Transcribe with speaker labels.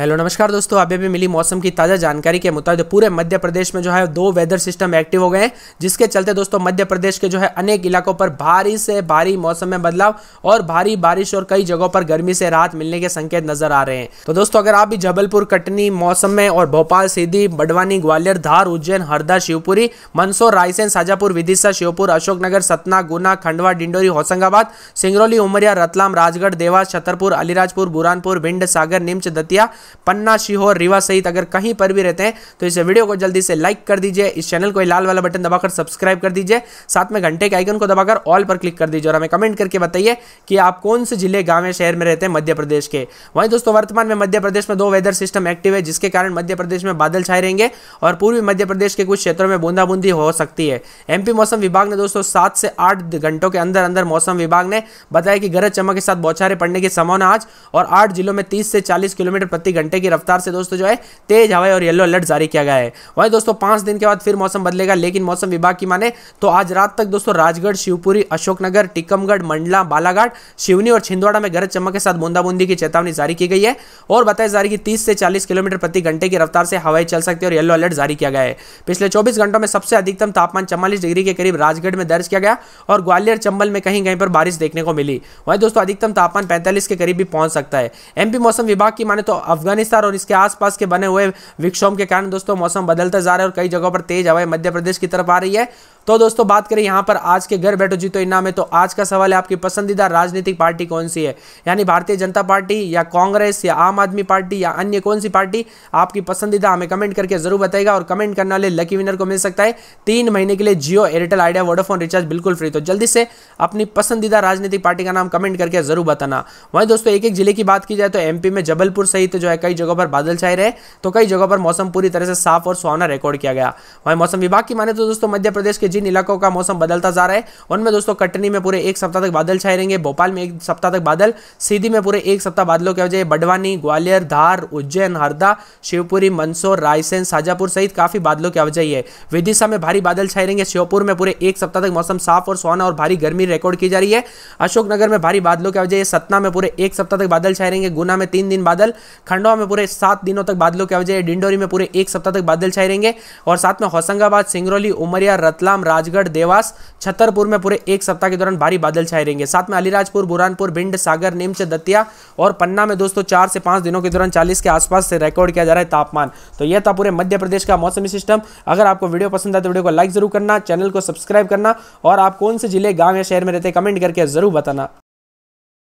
Speaker 1: hello नमस्कार दोस्तों अभी अभी मिली मौसम की ताज़ा जानकारी के मुताबिक पूरे मध्य प्रदेश में जो है दो वेदर सिस्टम एक्टिव हो गए हैं जिसके चलते दोस्तों मध्य प्रदेश के जो है अनेक इलाकों पर भारी से भारी मौसम में बदलाव और भारी बारिश और कई जगहों पर गर्मी से राहत मिलने के संकेत नजर आ रहे हैं तो दोस्तों अगर आप भी जबलपुर कटनी मौसम में और भोपाल सीधी बडवानी ग्वालियर धार उज्जैन हरदा शिवपुरी मंदसौर रायसेन शाजापुर विदिशा शिवपुर अशोकनगर सतना गुना खंडवा डिंडोरी होशंगाबाद सिंगरौली उमरिया रतलाम राजगढ़ देवास छतरपुर अलीराजपुर बुरानपुर भिंड सागर निम्च दतिया पन्ना शिहोर रीवा सहित अगर कहीं पर भी रहते हैं तो इस वीडियो को जल्दी से लाइक कर दीजिए इस चैनल को लाल वाला बटन दबाकर सब्सक्राइब कर दीजिए साथ में घंटे के आइकन को दबाकर ऑल पर क्लिक कर दीजिए और हमें कमेंट करके बताइए कि आप कौन से जिले गाँव या शहर में रहते हैं मध्य प्रदेश के वहीं दोस्तों वर्तमान में मध्य प्रदेश में दो वेदर सिस्टम एक्टिव है जिसके कारण मध्य प्रदेश में बादल छाए रहेंगे और पूर्वी मध्य प्रदेश के कुछ क्षेत्रों में बूंदाबूंदी हो सकती है एमपी मौसम विभाग ने दोस्तों सात से आठ घंटों के अंदर अंदर मौसम विभाग ने बताया कि गरज चमक के साथ बौछारें पड़ने की संभावना आज और आठ जिलों में तीस से चालीस किलोमीटर प्रति प्रति घंटे की रफ्तार से दोस्तों जो है तेज हवाएं और येलो अलर्ट जारी किया गया है वहीं दोस्तों पांच दिन के बाद फिर मौसम बदलेगा लेकिन मौसम विभाग की माने तो आज रात तक दोस्तों राजगढ़ शिवपुरी अशोकनगर टीकमगढ़ मंडला बालाघाट शिवनी और छिंदवाड़ा में गरज चमक के साथ बूंदाबूंदी की चेतावनी जारी की गई है और बताया जा रही है कि तीस से चालीस किलोमीटर प्रति घंटे की रफ्तार से हवाई चल सकती है और येलो अलर्ट जारी किया गया है पिछले चौबीस घंटों में सबसे अधिकतम तापमान चवालीस डिग्री के करीब राजगढ़ में दर्ज किया गया और ग्वालियर चंबल में कहीं कहीं पर बारिश देखने को मिली वहीं दोस्तों अधिकतम तापमान पैंतालीस के करीब भी पहुंच सकता है एमपी मौसम विभाग की माने तो अफगानिस्तान और इसके आसपास के बने हुए विक्षोभ के कारण दोस्तों मौसम बदलता जा रहा है और कई जगहों पर तेज हवाएं मध्य प्रदेश की तरफ आ रही है तो दोस्तों बात करें यहां पर आज के घर बैठो जीतो इनाम है तो आज का सवाल है आपकी पसंदीदा राजनीतिक पार्टी कौन सी है यानी भारतीय जनता पार्टी या कांग्रेस या आम आदमी पार्टी या अन्य कौन सी पार्टी आपकी पसंदीदा हमें कमेंट करके जरूर बताएगा और कमेंट करने वाले लकी विनर को मिल सकता है तीन महीने के लिए Jio Airtel Idea Vodafone recharge बिल्कुल फ्री तो जल्दी से अपनी पसंदीदा राजनीतिक पार्टी का नाम कमेंट करके जरूर बताना वहीं दोस्तों एक एक जिले की बात की जाए तो एमपी में जबलपुर सहित जो है कई जगहों पर बादल छाए रहे तो कई जगहों पर मौसम पूरी तरह से साफ और सुहावना रिकॉर्ड किया गया वहीं मौसम विभाग की माने तो दोस्तों मध्य प्रदेश के जिन इलाकों का मौसम बदलता जा रहा है उनमें दोस्तों कटनी में पूरे एक सप्ताह तक बादल छाए रहेंगे भोपाल में एक सप्ताह तक बादल सीधी में पूरे एक सप्ताह बादलों की वजह बडवानी ग्वालियर धार उज्जैन हरदा शिवपुरी मंदसौर रायसेन शाजापुर सहित काफी बादलों की वजह है विदिशा में भारी बादल छाए रहेंगे श्योपुर में पूरे एक सप्ताह तक मौसम साफ और सोना और भारी गर्मी रिकॉर्ड की जा रही है अशोकनगर में भारी बादलों की वजह सतना में पूरे एक सप्ताह तक बादल छाए रहेंगे गुना में तीन दिन बादल खंडवा में पूरे सात दिनों तक बादलों की वजह डिंडोरी में पूरे एक सप्ताह तक बादल छाए रहेंगे और साथ में होशंगाबाद सिंगरौली उमरिया रतलाम रतलाम राजगढ़ देवास छतरपुर में पूरे एक सप्ताह के दौरान भारी बादल छाए रहेंगे साथ में अलीराजपुर बुरानपुर भिंड सागर नीमच दतिया और पन्ना में दोस्तों चार से पांच दिनों के दौरान चालीस के आसपास से रिकॉर्ड किया जा रहा है तापमान तो यह था पूरे मध्य प्रदेश का मौसमी सिस्टम अगर आपको वीडियो पसंद आए तो वीडियो को लाइक जरूर करना चैनल को सब्सक्राइब करना और आप कौन से जिले गाँव या शहर में रहते कमेंट करके जरूर बताना